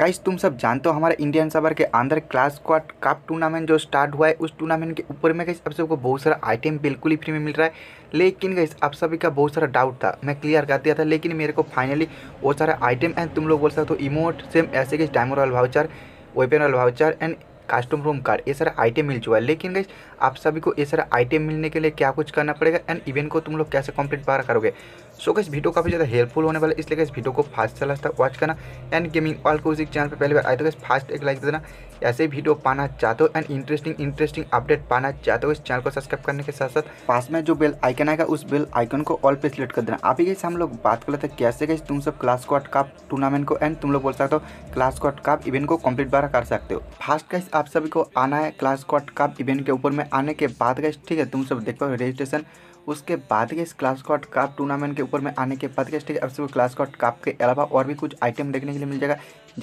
guys तुम सब जानते हो हमारे इंडियन सबर के अंदर क्लास क्वाड कप टूर्नामेंट जो स्टार्ट हुआ है उस टूर्नामेंट के ऊपर में गाइस आप सबको बहुत सारा आइटम बिल्कुल ही फ्री में मिल रहा है लेकिन कैसे आप सभी का बहुत सारा डाउट था मैं क्लियर कर दिया था लेकिन मेरे को फाइनली वो सारा आइटम एंड तुम लोग बोल सकते हो इमोट सेम ऐसे guys diamond wall voucher weapon wall voucher and custom room card ये सारा आइटम मिल चुका है लेकिन गई आप सभी को ये सारा आइटम मिलने के लिए क्या कुछ करना पड़ेगा एंड इवेंट को तुम लोग कैसे कंप्लीट बार करोगे सो so, इस वीडियो काफ़ी ज़्यादा हेल्पफुल होने वाला है इसलिए इस वीडियो को फास्ट से लास्ट तक वॉच करना एंड गेमिंग ऑल कोजिक चैनल पर पहले बार आए तो फास्ट एक लाइक देना ऐसे वीडियो पाना चाहते हो एंड इंटरेस्टिंग इंटरेस्टिंग अपडेट पाना चाहते हो इस चैनल को सब्सक्राइब करने के साथ साथ पास में जो बेल आइकन आएगा उस बेल आइकन को ऑल पे सिलेक्ट कर देना अभी गई हम लोग बात कर लेते हैं कैसे कैसे तुम सब क्लास क्वाट कप टूर्नामेंट को एंड तुम लोग बोल सकते हो क्लास क्वाट कप इवेंट को कम्प्लीट बारह कर सकते हो फास्ट गाइस आप सभी को आना है क्लास क्वाट कप इवेंट के ऊपर में आने के बाद गाइस ठीक है तुम सब देख पाओ रजिस्ट्रेशन उसके बाद के इस क्लास क्वाट कप टूर्नामेंट के ऊपर में आने के बाद क्या स्टेज आपको क्लास कट के अलावा और भी कुछ आइटम देखने के लिए मिल जाएगा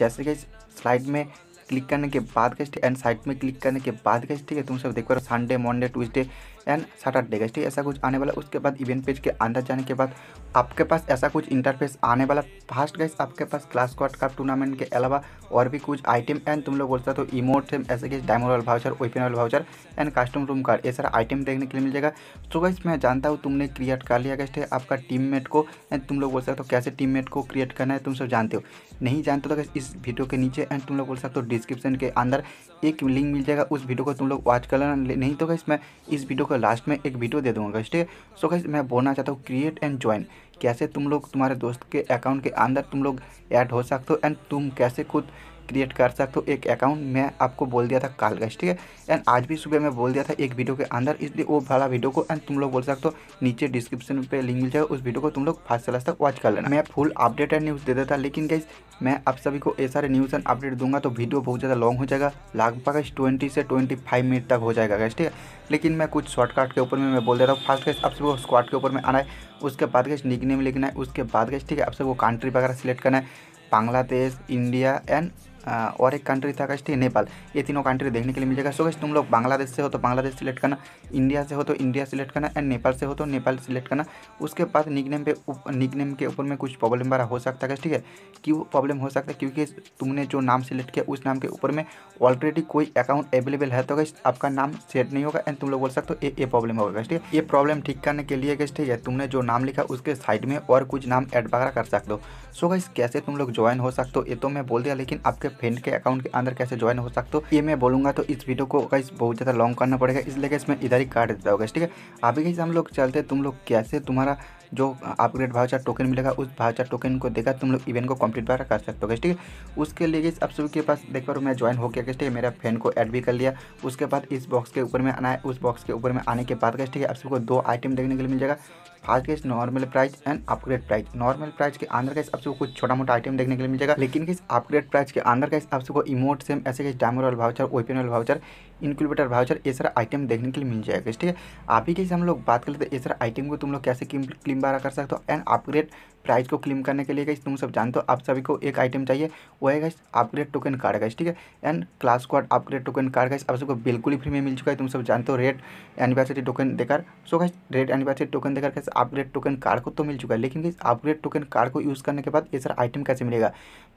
जैसे कि स्लाइड में क्लिक करने के बाद गैस एंड साइट में क्लिक करने के बाद गए ठीक है तुम सब देख पा रहे हो Sunday Monday Tuesday and Saturday guys ठीक है ऐसा कुछ आने वाला उसके बाद इवेंट पेज के अंदर जाने के बाद आपके पास ऐसा कुछ इंटरफेस आने वाला फास्ट गैस आपके पास क्लास क्वार्ट कप टूर्नामेंट के अलावा और भी कुछ आइटम एंड तुम लोग बोल सकते हो इमोट ऐसे guys diamond wall voucher open wall voucher and custom room card ये सारा आइटम देखने के लिए मिल जाएगा तो गैस मैं जानता हूँ तुमने क्रिएट कर लिया गए है आपका मेट को एंड तुम लोग बोल सकते हो कैसे मेट को क्रिएट करना है तुम सब जानते हो नहीं जानते तो इस वीडियो के नीचे एंड तुम लोग बोल सकते हो डिस्क्रिप्शन के अंदर एक लिंक मिल जाएगा उस वीडियो को तुम लोग वॉच कर लेना नहीं तो कैसे मैं इस वीडियो का लास्ट में एक वीडियो दे दूँगा कैसे ठीक है सो कैसे मैं बोलना चाहता हूँ क्रिएट एंड ज्वाइन कैसे तुम लोग तुम्हारे दोस्त के अकाउंट के अंदर तुम लोग ऐड हो सकते हो एंड तुम कैसे खुद क्रिएट कर सकते हो एक अकाउंट मैं आपको बोल दिया था कल गैस ठीक है एंड आज भी सुबह मैं बोल दिया था एक वीडियो के अंदर इसलिए वो भला वीडियो को एंड तुम लोग बोल सकते हो नीचे डिस्क्रिप्शन पे लिंक मिल जाएगा उस वीडियो को तुम लोग फर्स्ट क्लास तक वॉच कर लेना मैं फुल अपडेटेड न्यूज़ दे देता लेकिन गैस मैं आप सभी को ये सारे न्यूज़ एंड अपडेट दूंगा तो वीडियो बहुत ज़्यादा लॉन्ग हो जाएगा लगभग ट्वेंटी से ट्वेंटी फाइव मिनट तक हो जाएगा गैस ठीक है लेकिन मैं कुछ शॉर्टकट के ऊपर में मैं बोल देता हूँ फर्स्ट गैस आप सबको स्क्वाड के ऊपर में आना है उसके बाद गैस निक नेम लिखना है उसके बाद गैस ठीक है आप सबको कंट्री वगैरह सिलेक्ट करना है बांग्लादेश इंडिया एंड और एक कंट्री था गश्ती है नेपाल ये तीनों कंट्री देखने के लिए मिलेगा सो गश तुम लोग बांग्लादेश से हो तो बांग्लादेश सिलेक्ट करना इंडिया से हो तो इंडिया सिलेक्ट करना एंड नेपाल से हो तो नेपाल सिलेक्ट करना उसके बाद निक नेम पे निक नेम के ऊपर में कुछ प्रॉब्लम वाला हो सकता है ठीक है क्यों प्रॉब्लम हो सकता है क्योंकि तुमने जो नाम सिलेक्ट किया उस नाम के ऊपर में ऑलरेडी कोई अकाउंट अवेलेबल है तो गश आपका नाम सेट नहीं होगा एंड तुम लोग बोल सकते हो ये प्रॉब्लम होगा ठीक है ये प्रॉब्लम ठीक करने के लिए कश ठीक है तुमने जो नाम लिखा उसके साइड में और कुछ नाम एड वगैरह कर सकते हो सो कैसे तुम लोग ज्वाइन हो सकते हो ये तो मैं बोल दिया लेकिन आपके फ्रेंड के अकाउंट के अंदर कैसे ज्वाइन हो सकते हो ये मैं बोलूंगा तो इस वीडियो को गाइस बहुत ज़्यादा लॉन्ग करना पड़ेगा इसलिए इसमें मैं इधर ही काट देता होगा ठीक है अभी गाइस हम लोग चलते तुम लोग कैसे तुम्हारा जो अपग्रेड भावचार टोकन मिलेगा उस भावचार टोकन को देखा तुम लोग इवेंट को कंप्लीट बार कर सकते हो ठीक है उसके लिए आप सबके पास देख पा रहा मैं ज्वाइन हो गया ठीक है मेरा फ्रेंड को ऐड भी कर लिया उसके बाद इस बॉक्स के ऊपर में आना है उस बॉक्स के ऊपर में आने के बाद ठीक है आप सबको दो आइटम देखने के लिए मिल जाएगा fast guys normal price and upgrade price normal price के अंदर गैस आपको कुछ छोटा मोटा आइटम देखने के लिए मिल जाएगा लेकिन किस अपग्रेड प्राइस के अंदर गैस आपको इमोट सेम ऐसे guys diamond wall voucher open wall voucher incubator voucher ये सारा आइटम देखने के लिए मिल जाएगा ठीक है अभी कैसे हम लोग बात कर लेते हैं ये सारा आइटम को तुम लोग कैसे क्लिम बारा कर सकते हो एंड अपग्रेड प्राइस को क्लेम करने के लिए गई तुम सब जानते हो आप सभी को एक आइटम चाहिए वो है गई अपग्रेड टोकन कार्ड गई ठीक है and clash squad upgrade token card guys आप सबको बिल्कुल ही फ्री में मिल चुका है तुम सब जानते हो रेड एनिवर्सिटी टोकन देकर सो गई रेड एनिवर्सरी टोकन देकर कैसे अपग्रेड टोकन कार्ड को तो मिल चुका है लेकिन गई अपग्रेड टोकन कार्ड को यूज़ करने के बाद ये सारा आइटम कैसे मिलेगा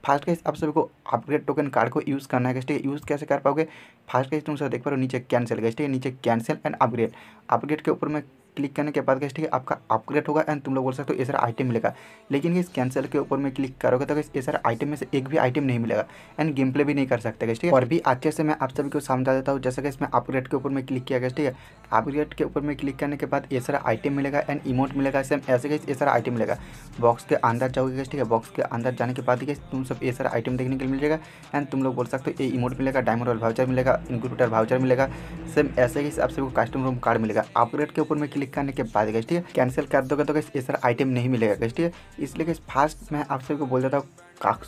फास्ट गई आप सभी को अपग्रेड टोकन कार्ड को यूज़ करना है ठीक है यूज़ कैसे कर पाओगे फास्ट गई तुम सब देख पा रहे हो नीचे कैंसिल गई ठीक है नीचे कैंसिल एंड अपग्रेड अपग्रेड के ऊपर में क्लिक करने के बाद गैस ठीक है आपका अपग्रेड होगा एंड तुम लोग बोल सकते हो ये सारा आइटम मिलेगा लेकिन इस कैंसिल के ऊपर में क्लिक करोगे तो ये सारा आइटम में से एक भी आइटम नहीं मिलेगा एंड गेम प्ले भी नहीं कर सकते ठीक है और भी अच्छे से मैं आप सभी को समझा देता हूँ जैसे कि इसमें अपग्रेड के ऊपर में क्लिक किया गया ठीक है अपग्रेड के ऊपर में क्लिक करने के बाद ये सारा आइटम मिलेगा एंड इमोट मिलेगा सेम ऐसे कैसे ये सारा आइटम मिलेगा बॉक्स के अंदर जाओगे गैस ठीक है बॉक्स के अंदर जाने के बाद तुम सब ये सारा आइटम देखने के लिए मिल जाएगा एंड तुम लोग बोल सकते हो ये इमोट मिलेगा डायमंड वाल भाउचर मिलेगा इंक्यूटर भाउचर मिलेगा सेम ऐसे ही आप सभी को कस्टम रूम कार्ड मिलेगा अपग्रेड के ऊपर में क्लिक करने के बाद गई ठीक है कैंसिल कर दोगे तो कैसे ये सारा आइटम नहीं मिलेगा गई ठीक है इसलिए कैसे फास्ट मैं आप सभी को बोल देता हूँ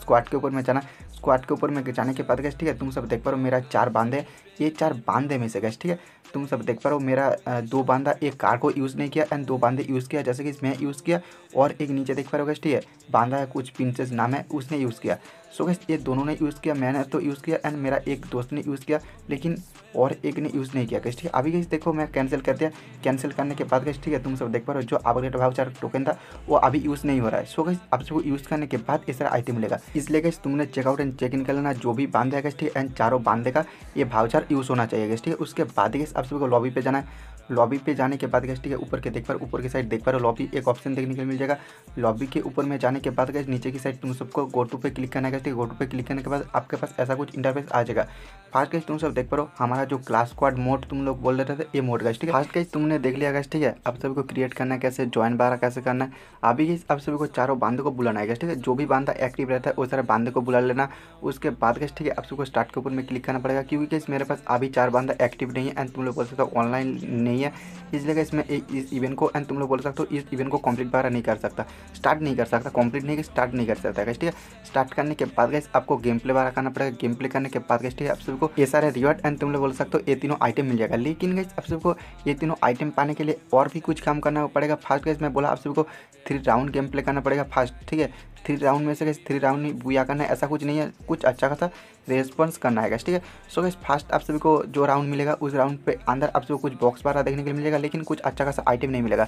स्क्वाड के ऊपर में जाना स्क्वाड के ऊपर में जाने के बाद गए ठीक है तुम सब देख पा रहे हो मेरा चार बांधे ये चार बांधे में से गए ठीक है तुम सब देख पा रहे हो मेरा दो बांधा एक कार को यूज़ नहीं किया एंड दो बांधे यूज़ किया जैसे कि मैं यूज़ किया और एक नीचे देख पा रहे हो गेस्ट ठीक है बांधा है कुछ पिंसेस नाम है उसने यूज़ किया सो गेस्ट ये दोनों ने यूज़ किया मैंने तो यूज़ किया एंड मेरा एक दोस्त ने यूज़ किया लेकिन और एक ने यूज़ नहीं किया गेस्ट ठीक है अभी गेस्ट देखो मैं कैंसिल कर दिया कैंसिल करने के बाद गेस्ट ठीक है तुम सब देख पा रहे हो जो अपग्रेड भावचार टोकन था वो अभी यूज़ नहीं हो रहा है सो गैस आप सबको यूज़ करने के बाद ये सारा आइटम मिलेगा इसलिए गेस्ट तुमने चेकआउट एंड चेक इन कर लेना जो भी बांध है एंड चारों बांधेगा का ये भावचार यूज़ होना चाहिए गेस्ट ठीक है उसके बाद गेस्ट आप सबको लॉबी पे जाना है लॉबी पे जाने के बाद गैस ठीक है ऊपर के देख पा रहे ऊपर की साइड देख पा रहे लॉबी एक ऑप्शन देखने के लिए मिल जाएगा लॉबी के ऊपर में जाने के बाद गैस नीचे की साइड तुम सबको गो टू पे क्लिक करना है ठीक है गो टू पे क्लिक करने के बाद आपके पास ऐसा कुछ इंटरफेस आ जाएगा फास्ट गैस तुम सब देख पा रहे हमारा जो क्लास क्वाड मोड तुम लोग बोल रहे थे ये मोड गैस ठीक है फास्ट गैस तुमने देख लिया गैस ठीक है आप सबको क्रिएट करना है कैसे ज्वाइन बारह कैसे करना है अभी गैस आप सभी को चारों बांधों को बुलाना है गैस ठीक है जो भी बांधा एक्टिव रहता है वो सारे बांधे को बुला लेना उसके बाद गैस ठीक है आप सबको स्टार्ट के ऊपर में क्लिक करना पड़ेगा क्योंकि गैस मेरे पास अभी चार बांधा एक्टिव नहीं है एंड तुम लोग बोल सकते हो ऑनलाइन नहीं है इसलिए इसमें इस इवेंट को एंड तुम लोग बोल सकते हो इस इवेंट को कंप्लीट बारह नहीं कर सकता स्टार्ट नहीं कर सकता कंप्लीट नहीं स्टार्ट नहीं कर सकता ठीक है स्टार्ट करने के बाद गैस आपको गेम प्ले बारह करना पड़ेगा गेम प्ले करने के बाद गैस ठीक है आप सबको ये सारे रिवार्ड एंड तुम लोग बोल सकते हो ये तीनों आइटम मिल जाएगा लेकिन गैस आप सबको ये तीनों आइटम पाने के लिए और भी कुछ काम करना पड़ेगा फर्स्ट गैस मैं बोला आप सबको थ्री राउंड गेम प्ले करना पड़ेगा फर्स्ट ठीक है थ्री राउंड में से कैसे थ्री राउंड ही बुआ करना है ऐसा कुछ नहीं है कुछ अच्छा खासा रेस्पॉन्स करना है ठीक है सो गैस फास्ट आप सभी को जो राउंड मिलेगा उस राउंड पे अंदर आप सभी को कुछ बॉक्स बारह देखने के लिए मिलेगा लेकिन कुछ अच्छा खासा आइटम नहीं मिलेगा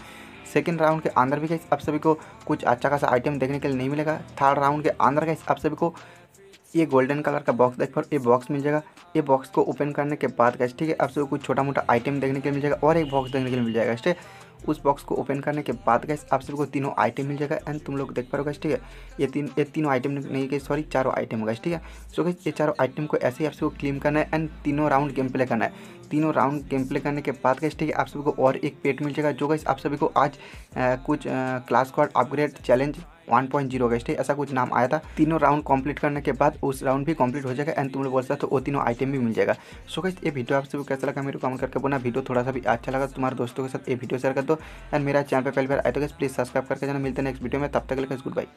सेकेंड राउंड के अंदर भी कैसे आप सभी को कुछ अच्छा खासा आइटम देखने के लिए नहीं मिलेगा थर्ड राउंड के अंदर कैसे आप सभी को ये गोल्डन कलर का बॉक्स देख पर ये बॉक्स मिल जाएगा ये बॉक्स को ओपन करने के बाद कैसे ठीक है आप सभी को कुछ छोटा मोटा आइटम देखने के लिए मिल जाएगा और एक बॉक्स देखने के लिए मिल जाएगा ठीक है उस बॉक्स को ओपन करने के बाद गैस आप सबको तीनों आइटम मिल जाएगा एंड तुम लोग देख पा रहे गैस ठीक है ये तीन ये तीनों आइटम नहीं गए सॉरी चारों आइटम हो गए ठीक है सो गैस ये चारों आइटम को ऐसे ही आप सबको क्लीम करना है एंड तीनों राउंड गेम प्ले करना है तीनों राउंड गेम प्ले करने के बाद गैस ठीक है आप सबको और एक पेट मिल जाएगा जो गैस आप सभी को आज कुछ क्लास को upgrade challenge one point zero guest है ऐसा कुछ नाम आया था तीनों राउंड कंप्लीट करने के बाद उस राउंड भी कंप्लीट हो जाएगा एंड तुम लोग बोल सकते हो तो वो तीनों आइटम भी मिल जाएगा सो गेस्ट ये वीडियो आपसे भी कैसा लगा मेरे कमेंट करके बोला वीडियो थोड़ा सा भी अच्छा लगा तो तुम्हारे दोस्तों के साथ ये वीडियो शेयर कर दो एंड मेरा चैनल पर पहली बार आए तो प्लीज़ सब्सक्राइब करके जाना मिलते हैं नेक्स्ट वीडियो में तब तक लेकर गुड बाई